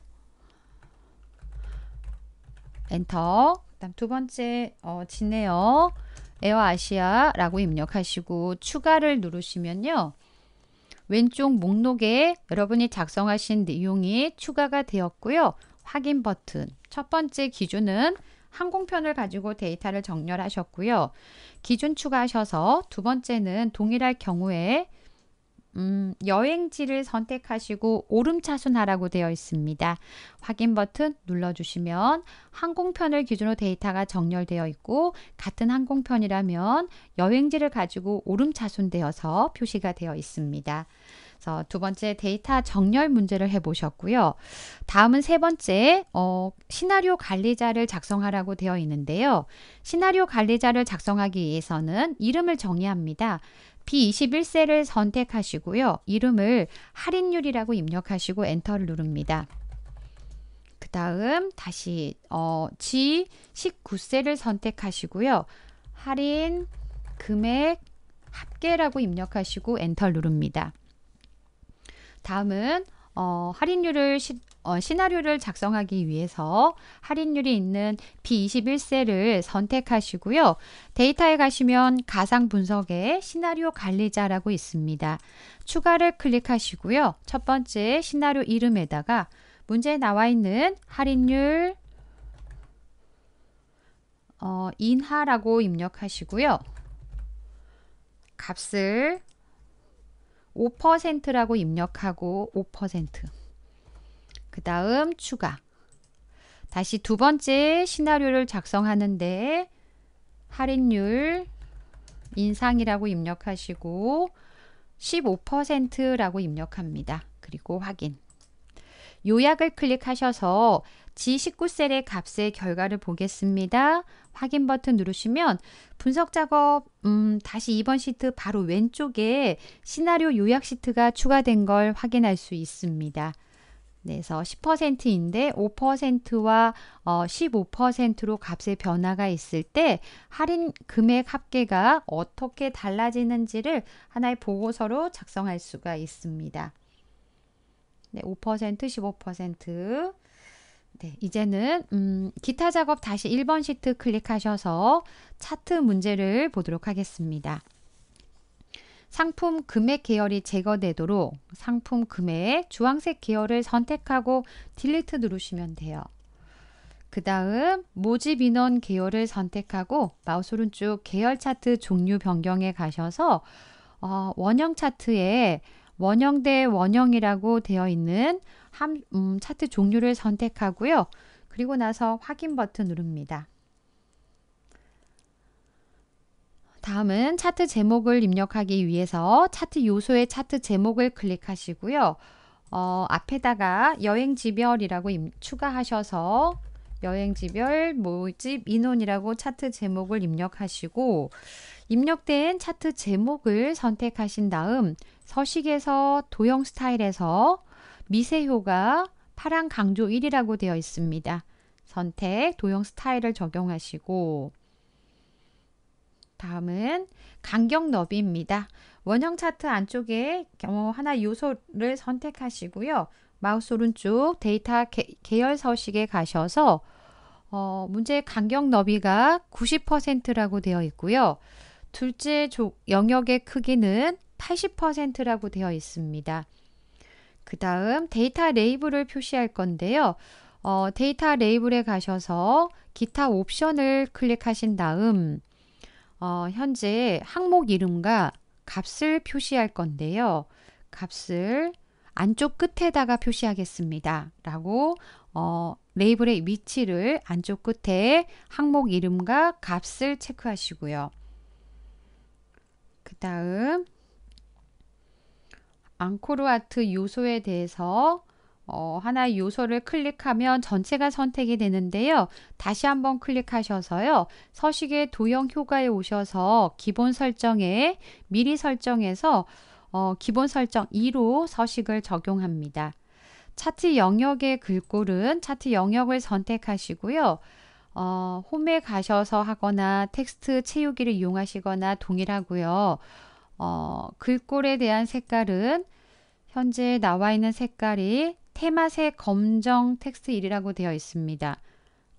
[SPEAKER 1] 엔터 그다음 두 번째 어, 진에어 에어아시아라고 입력하시고 추가를 누르시면요. 왼쪽 목록에 여러분이 작성하신 내용이 추가가 되었고요. 확인 버튼. 첫 번째 기준은 항공편을 가지고 데이터를 정렬하셨고요. 기준 추가하셔서 두 번째는 동일할 경우에 음, 여행지를 선택하시고 오름차순하라고 되어 있습니다. 확인 버튼 눌러주시면 항공편을 기준으로 데이터가 정렬되어 있고 같은 항공편이라면 여행지를 가지고 오름차순되어서 표시가 되어 있습니다. 그래서 두 번째 데이터 정렬 문제를 해보셨고요. 다음은 세 번째 어, 시나리오 관리자를 작성하라고 되어 있는데요. 시나리오 관리자를 작성하기 위해서는 이름을 정의합니다. b 2 1세를 선택하시고요. 이름을 할인율이라고 입력하시고 엔터를 누릅니다. 그 다음 다시 어, g 1 9세를 선택하시고요. 할인 금액 합계라고 입력하시고 엔터 를 누릅니다. 다음은 어, 할인율을 시, 어, 시나리오를 작성하기 위해서 할인율이 있는 B21세를 선택하시고요. 데이터에 가시면 가상 분석에 시나리오 관리자라고 있습니다. 추가를 클릭하시고요. 첫 번째 시나리오 이름에다가 문제에 나와 있는 할인율 어, 인하라고 입력하시고요. 값을 5%라고 입력하고 5%그 다음 추가. 다시 두 번째 시나리오를 작성하는데 할인율 인상이라고 입력하시고 15%라고 입력합니다. 그리고 확인. 요약을 클릭하셔서 G19셀의 값의 결과를 보겠습니다. 확인 버튼 누르시면 분석 작업 음, 다시 2번 시트 바로 왼쪽에 시나리오 요약 시트가 추가된 걸 확인할 수 있습니다. 그래서 10%인데 5%와 15%로 값의 변화가 있을 때 할인 금액 합계가 어떻게 달라지는지를 하나의 보고서로 작성할 수가 있습니다. 네, 5%, 15%. 네, 이제는 음, 기타 작업 다시 1번 시트 클릭하셔서 차트 문제를 보도록 하겠습니다. 상품 금액 계열이 제거되도록 상품 금액 주황색 계열을 선택하고 딜리트 누르시면 돼요. 그 다음 모집 인원 계열을 선택하고 마우스 오른쪽 계열 차트 종류 변경에 가셔서 어, 원형 차트에 원형 대 원형이라고 되어 있는 함, 음, 차트 종류를 선택하고요. 그리고 나서 확인 버튼 누릅니다. 다음은 차트 제목을 입력하기 위해서 차트 요소의 차트 제목을 클릭하시고요. 어, 앞에다가 여행지별이라고 추가하셔서 여행지별 모집 인원이라고 차트 제목을 입력하시고 입력된 차트 제목을 선택하신 다음 서식에서 도형 스타일에서 미세효가 파란 강조 1이라고 되어 있습니다. 선택 도형 스타일을 적용하시고 다음은 간격 너비입니다. 원형 차트 안쪽에 경우 어, 하나 요소를 선택하시고요. 마우스 오른쪽 데이터 개, 열 서식에 가셔서 어, 문제 간격 너비가 90%라고 되어 있고요. 둘째 조, 영역의 크기는 80%라고 되어 있습니다. 그 다음 데이터 레이블을 표시할 건데요. 어, 데이터 레이블에 가셔서 기타 옵션을 클릭하신 다음 어, 현재 항목 이름과 값을 표시할 건데요. 값을 안쪽 끝에다가 표시하겠습니다. 라고 어, 레이블의 위치를 안쪽 끝에 항목 이름과 값을 체크하시고요. 그 다음 앙코르와트 요소에 대해서 어, 하나의 요소를 클릭하면 전체가 선택이 되는데요. 다시 한번 클릭하셔서요. 서식의 도형 효과에 오셔서 기본 설정에 미리 설정해서 어, 기본 설정 2로 서식을 적용합니다. 차트 영역의 글꼴은 차트 영역을 선택하시고요. 어, 홈에 가셔서 하거나 텍스트 채우기를 이용하시거나 동일하고요. 어, 글꼴에 대한 색깔은 현재 나와 있는 색깔이 테마색 검정 텍스트 1이라고 되어 있습니다.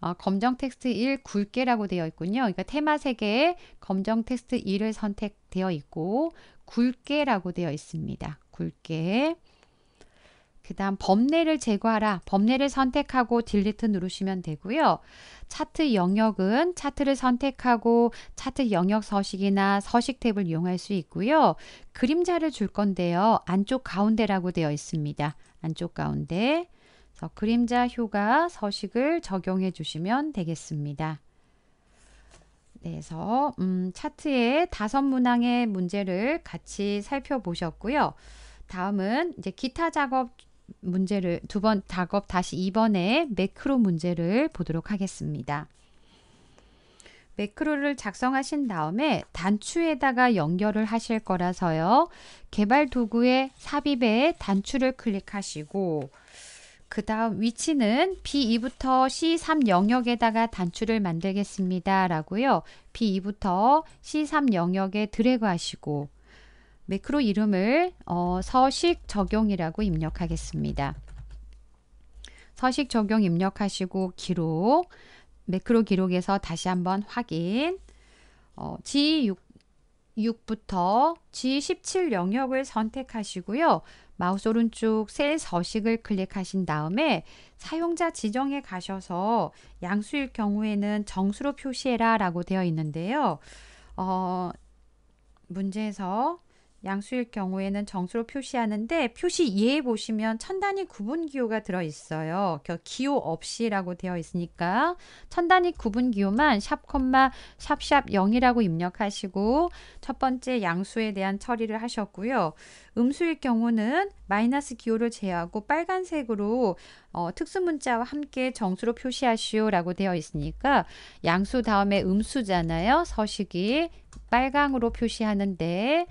[SPEAKER 1] 어, 검정 텍스트 1 굵게라고 되어 있군요. 그러니까 테마색에 검정 텍스트 1을 선택되어 있고 굵게라고 되어 있습니다. 굵게 그 다음 범례를 제거하라. 범례를 선택하고 딜리트 누르시면 되고요. 차트 영역은 차트를 선택하고 차트 영역 서식이나 서식 탭을 이용할 수 있고요. 그림자를 줄 건데요. 안쪽 가운데라고 되어 있습니다. 안쪽 가운데 그림자 효과 서식을 적용해 주시면 되겠습니다. 그래서 네, 음, 차트의 다섯 문항의 문제를 같이 살펴보셨고요. 다음은 이제 기타 작업 문제를 두 번 작업 다시 2번의 매크로 문제를 보도록 하겠습니다. 매크로를 작성하신 다음에 단추에다가 연결을 하실 거라서요. 개발 도구에 삽입에 단추를 클릭하시고 그 다음 위치는 B2부터 C3 영역에다가 단추를 만들겠습니다. 라고요. B2부터 C3 영역에 드래그 하시고 매크로 이름을 어, 서식 적용이라고 입력하겠습니다. 서식 적용 입력하시고 기록 매크로 기록에서 다시 한번 확인. 어, G6, 6부터 G17 영역을 선택하시고요. 마우스 오른쪽 셀 서식을 클릭하신 다음에 사용자 지정에 가셔서 양수일 경우에는 정수로 표시해라 라고 되어 있는데요. 어, 문제에서 양수일 경우에는 정수로 표시하는데 표시 예에 보시면 천단위 구분 기호가 들어 있어요. 그러니까 기호 없이라고 되어 있으니까 천단위 구분 기호만 샵 콤마 샵샵 0이라고 입력하시고 첫 번째 양수에 대한 처리를 하셨고요. 음수일 경우는 마이너스 기호를 제외하고 빨간색으로 어, 특수 문자와 함께 정수로 표시하시오라고 되어 있으니까 양수 다음에 음수잖아요. 서식이 빨강으로 표시하는데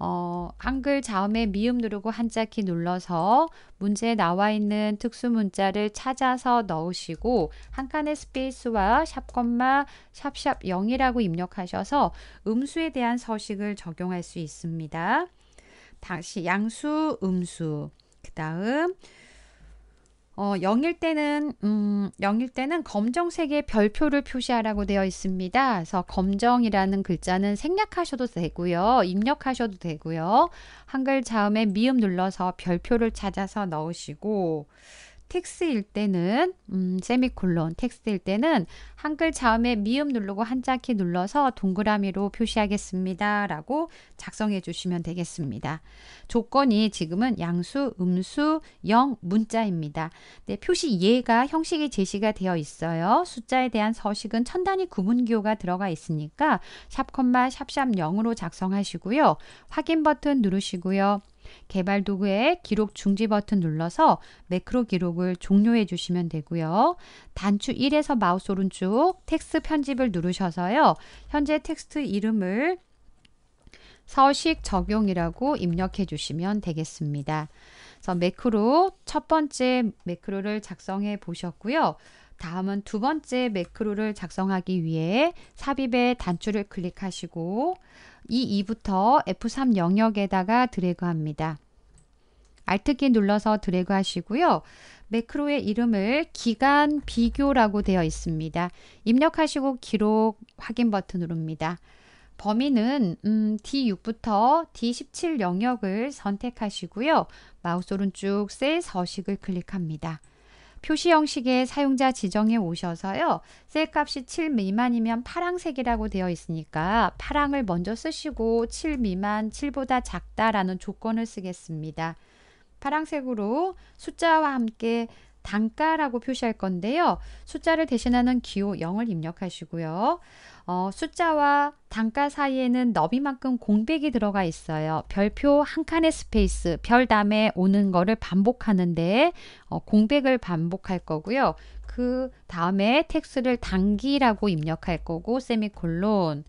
[SPEAKER 1] 어, 한글 자음에 미음 누르고 한자키 눌러서 문제에 나와 있는 특수 문자를 찾아서 넣으시고 한 칸의 스페이스와 샵콤마 샵샵 0이라고 입력하셔서 음수에 대한 서식을 적용할 수 있습니다. 다시 양수, 음수, 그 다음 어, 0일 때는 음, 0일 때는 검정색의 별표를 표시하라고 되어 있습니다. 그래서 검정이라는 글자는 생략하셔도 되고요. 입력하셔도 되고요. 한글 자음에 미음 눌러서 별표를 찾아서 넣으시고 텍스일 때는 음, 세미콜론 텍스일 때는 한글 자음에 미음 누르고 한자키 눌러서 동그라미로 표시하겠습니다. 라고 작성해 주시면 되겠습니다. 조건이 지금은 양수, 음수, 영, 문자입니다. 네, 표시 예가 형식이 제시가 되어 있어요. 숫자에 대한 서식은 천 단위 구문기호가 들어가 있으니까 샵, 컴마, 샵, 샵, 0으로 작성하시고요. 확인 버튼 누르시고요. 개발 도구에 기록 중지 버튼 눌러서 매크로 기록을 종료해 주시면 되고요. 단추 1에서 마우스 오른쪽 텍스트 편집을 누르셔서요. 현재 텍스트 이름을 서식 적용이라고 입력해 주시면 되겠습니다. 그래서 매크로 첫 번째 매크로를 작성해 보셨고요. 다음은 두 번째 매크로를 작성하기 위해 삽입의 단추를 클릭하시고 이 2부터 F3 영역에다가 드래그합니다. 알트키 눌러서 드래그 하시고요. 매크로의 이름을 기간 비교라고 되어 있습니다. 입력하시고 기록 확인 버튼 누릅니다. 범위는 음, D6부터 D17 영역을 선택하시고요. 마우스 오른쪽 셀 서식을 클릭합니다. 표시 형식의 사용자 지정에 오셔서요. 셀 값이 7 미만이면 파랑색이라고 되어 있으니까 파랑을 먼저 쓰시고 7 미만 7보다 작다라는 조건을 쓰겠습니다. 파랑색으로 숫자와 함께 단가라고 표시할 건데요. 숫자를 대신하는 기호 0을 입력하시고요. 어, 숫자와 단가 사이에는 너비만큼 공백이 들어가 있어요. 별표 한 칸의 스페이스, 별 다음에 오는 거를 반복하는데 어, 공백을 반복할 거고요. 그 다음에 텍스를 단기라고 입력할 거고 세미콜론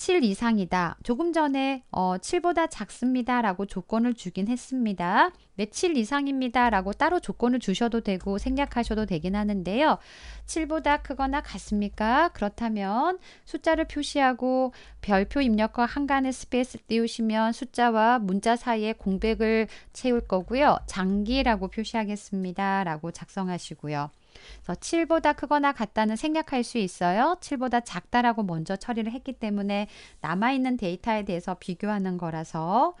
[SPEAKER 1] 7 이상이다. 조금 전에 어, 7보다 작습니다. 라고 조건을 주긴 했습니다. 네, 7 이상입니다. 라고 따로 조건을 주셔도 되고 생략하셔도 되긴 하는데요. 7보다 크거나 같습니까? 그렇다면 숫자를 표시하고 별표 입력과 한간의 스페이스 띄우시면 숫자와 문자 사이에 공백을 채울 거고요. 장기라고 표시하겠습니다. 라고 작성하시고요. 그래서 7보다 크거나 같다는 생략할 수 있어요. 7보다 작다라고 먼저 처리를 했기 때문에 남아있는 데이터에 대해서 비교하는 거라서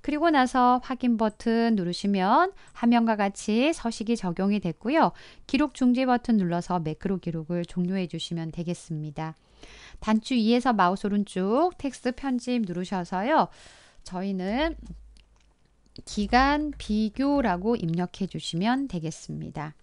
[SPEAKER 1] 그리고 나서 확인 버튼 누르시면 화면과 같이 서식이 적용이 됐고요. 기록 중지 버튼 눌러서 매크로 기록을 종료해 주시면 되겠습니다. 단추 2에서 마우스 오른쪽 텍스트 편집 누르셔서요. 저희는 기간 비교라고 입력해 주시면 되겠습니다.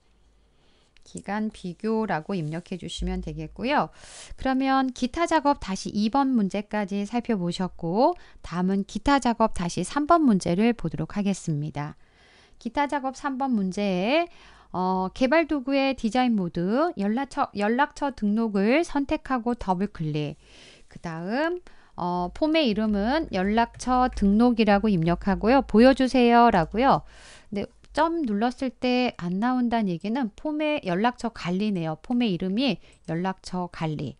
[SPEAKER 1] 기간 비교라고 입력해 주시면 되겠고요. 그러면 기타 작업 다시 2번 문제까지 살펴보셨고 다음은 기타 작업 다시 3번 문제를 보도록 하겠습니다. 기타 작업 3번 문제에 어, 개발 도구의 디자인 모드, 연락처, 연락처 등록을 선택하고 더블 클릭. 그 다음, 어, 폼의 이름은 연락처 등록이라고 입력하고요. 보여주세요. 라고요. 점 눌렀을 때 안 나온다는 얘기는 폼의 연락처 관리네요. 폼의 이름이 연락처 관리.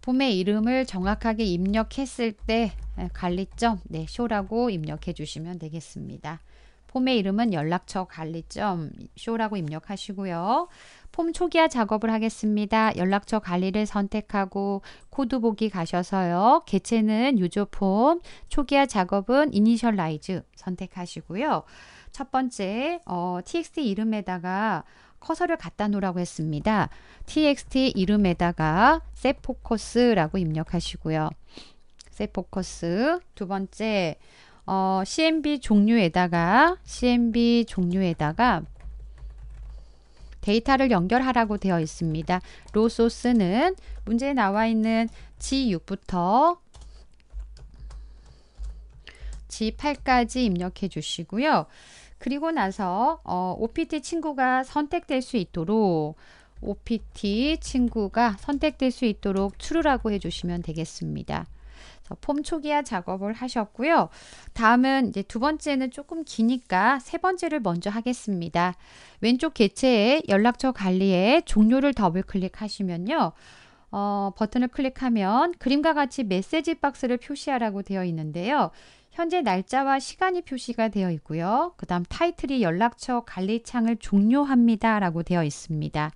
[SPEAKER 1] 폼의 이름을 정확하게 입력했을 때 관리점, 네, 쇼라고 입력해 주시면 되겠습니다. 폼의 이름은 연락처 관리점 쇼라고 입력하시고요. 폼 초기화 작업을 하겠습니다. 연락처 관리를 선택하고 코드 보기 가셔서요. 개체는 유저 폼, 초기화 작업은 이니셜라이즈 선택하시고요. 첫 번째 어, txt 이름에다가 커서를 갖다 놓으라고 했습니다. txt 이름에다가 setFocus라고 입력하시고요. setFocus 두 번째 어, cmb 종류에다가 cmb 종류에다가 데이터를 연결하라고 되어 있습니다. 로 소스는 문제에 나와 있는 G6부터 G8까지 입력해 주시고요. 그리고 나서 어, OPT 친구가 선택될 수 있도록 OPT 친구가 선택될 수 있도록 추르라고 해주시면 되겠습니다. 폼 초기화 작업을 하셨고요. 다음은 이제 두 번째는 조금 기니까 세 번째를 먼저 하겠습니다. 왼쪽 개체에 연락처 관리에 종료를 더블 클릭하시면요. 어, 버튼을 클릭하면 그림과 같이 메시지 박스를 표시하라고 되어 있는데요. 현재 날짜와 시간이 표시가 되어 있고요. 그 다음 타이틀이 연락처 관리창을 종료합니다. 라고 되어 있습니다.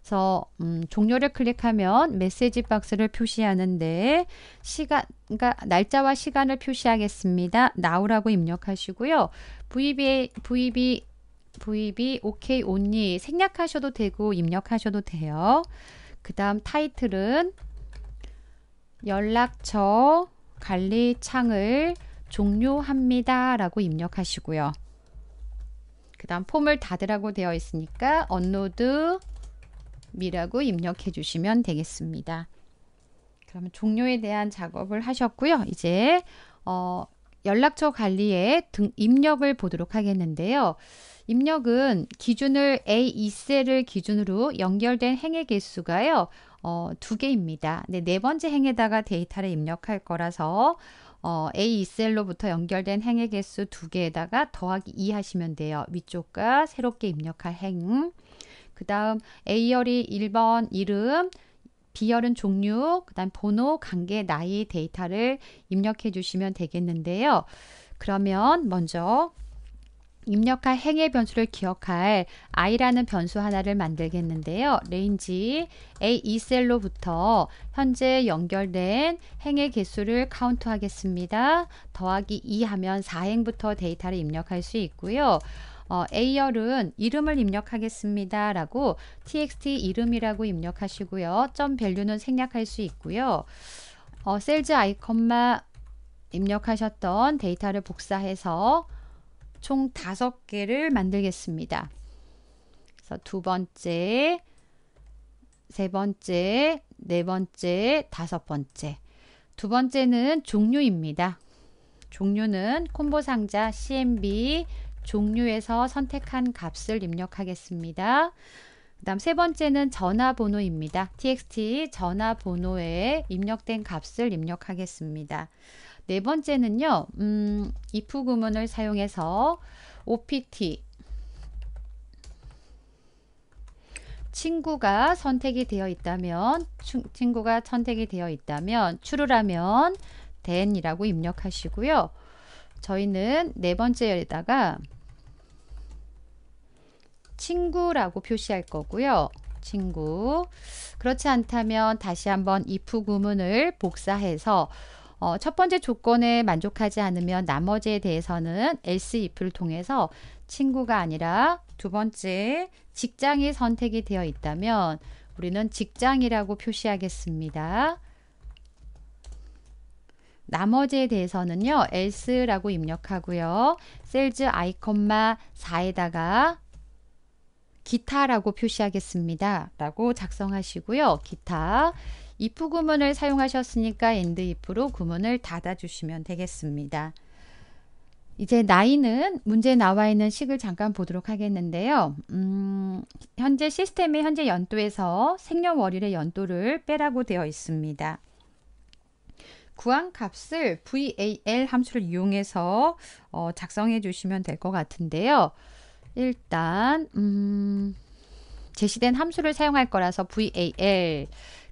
[SPEAKER 1] 그래서 음, 종료를 클릭하면 메시지 박스를 표시하는데 시간 그러니까 날짜와 시간을 표시하겠습니다. 나오라고 입력하시고요. VB VB VB OK o 온리 생략하셔도 되고 입력하셔도 돼요. 그다음 타이틀은 연락처 관리 창을 종료합니다 라고 입력하시고요. 그 다음 폼을 닫으라고 되어 있으니까 언로드 미라고 입력해 주시면 되겠습니다. 그러면 종료에 대한 작업을 하셨고요. 이제 어, 연락처 관리에 등, 입력을 보도록 하겠는데요. 입력은 기준을 A2셀을 기준으로 연결된 행의 개수가요. 어, 두 개입니다. 네, 네 번째 행에다가 데이터를 입력할 거라서 어, A 셀로부터 연결된 행의 개수 두개에다가 더하기 2 하시면 돼요. 위쪽과 새롭게 입력할 행. 그 다음 A열이 1번 이름, B열은 종류, 그 다음 번호, 관계, 나이 데이터를 입력해 주시면 되겠는데요. 그러면 먼저 입력할 행의 변수를 기억할 i라는 변수 하나를 만들겠는데요. 레인지 A2 e 셀로부터 현재 연결된 행의 개수를 카운트 하겠습니다. 더하기 2 하면 4행부터 데이터를 입력할 수 있고요. 어, A열은 이름을 입력하겠습니다. 라고 txt 이름이라고 입력하시고요. 점 밸류는 생략할 수 있고요. 어, 셀즈 아이콘만 입력하셨던 데이터를 복사해서 총 다섯 개를 만들겠습니다. 그래서 두 번째, 세 번째, 네 번째, 다섯 번째. 두 번째는 종류입니다. 종류는 콤보 상자 CMB 종류에서 선택한 값을 입력하겠습니다. 그 다음 세 번째는 전화번호입니다. txt 전화번호에 입력된 값을 입력하겠습니다. 네 번째는요. 음, if 구문을 사용해서 OPT 친구가 선택이 되어 있다면 추, 친구가 선택이 되어 있다면 추루라면 된이라고 입력하시고요. 저희는 네 번째에다가 친구라고 표시할 거고요. 친구 그렇지 않다면 다시 한번 if 구문을 복사해서 어, 첫 번째 조건에 만족하지 않으면 나머지에 대해서는 else if를 통해서 친구가 아니라 두 번째 직장이 선택이 되어 있다면 우리는 직장이라고 표시하겠습니다. 나머지에 대해서는요. else라고 입력하고요. 셀즈 아이콘마 4에다가 기타라고 표시하겠습니다. 라고 작성하시고요. 기타 if 구문을 사용하셨으니까 and if로 구문을 닫아주시면 되겠습니다. 이제 나이는 문제 나와 있는 식을 잠깐 보도록 하겠는데요. 음, 현재 시스템의 현재 연도에서 생년월일의 연도를 빼라고 되어 있습니다. 구한 값을 VAL 함수를 이용해서 어, 작성해 주시면 될 것 같은데요. 일단 음, 제시된 함수를 사용할 거라서 VAL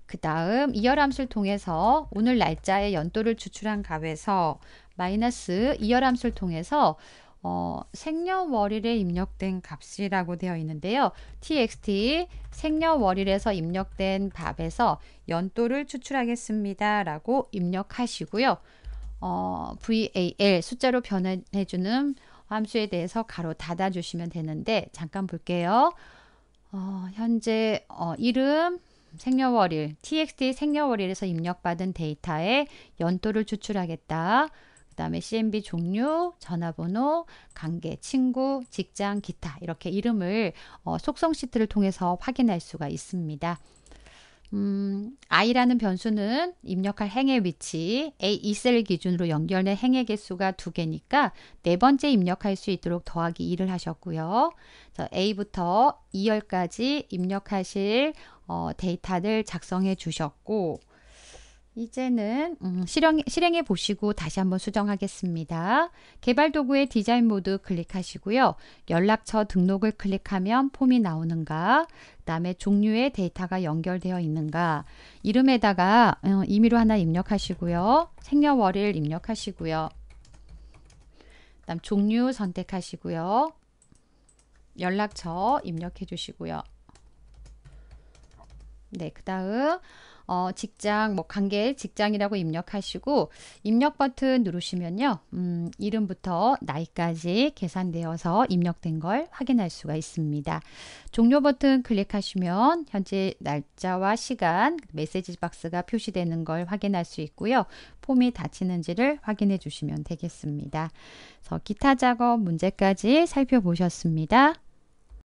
[SPEAKER 1] 그 다음 이열함수를 통해서 오늘 날짜의 연도를 추출한 값에서 마이너스 이열함수를 통해서 어, 생년월일에 입력된 값이라고 되어 있는데요. txt 생년월일에서 입력된 값에서 연도를 추출하겠습니다. 라고 입력하시고요. 어, val 숫자로 변해주는 함수에 대해서 가로 닫아주시면 되는데 잠깐 볼게요. 어, 현재 어, 이름 생년월일, TXT 생년월일에서 입력받은 데이터에 연도를 추출하겠다. 그 다음에 CMB 종류, 전화번호, 관계, 친구, 직장, 기타 이렇게 이름을 어, 속성 시트를 통해서 확인할 수가 있습니다. 음, i라는 변수는 입력할 행의 위치, A2셀 기준으로 연결된 행의 개수가 두 개니까 네 번째 입력할 수 있도록 더하기 2를 하셨고요. 자, A부터 2열까지 입력하실 어, 데이터를 작성해 주셨고 이제는 음, 실행, 실행해 보시고 다시 한번 수정하겠습니다. 개발 도구의 디자인 모드 클릭하시고요. 연락처 등록을 클릭하면 폼이 나오는가 그 다음에 종류의 데이터가 연결되어 있는가 이름에다가 어, 임의로 하나 입력하시고요. 생년월일 입력하시고요. 그 다음 종류 선택하시고요. 연락처 입력해 주시고요. 네, 그 다음 어, 직장, 뭐 관계 직장이라고 입력하시고 입력 버튼 누르시면요. 음, 이름부터 나이까지 계산되어서 입력된 걸 확인할 수가 있습니다. 종료 버튼 클릭하시면 현재 날짜와 시간, 메시지 박스가 표시되는 걸 확인할 수 있고요. 폼이 닫히는지를 확인해 주시면 되겠습니다. 그래서 기타 작업 문제까지 살펴보셨습니다.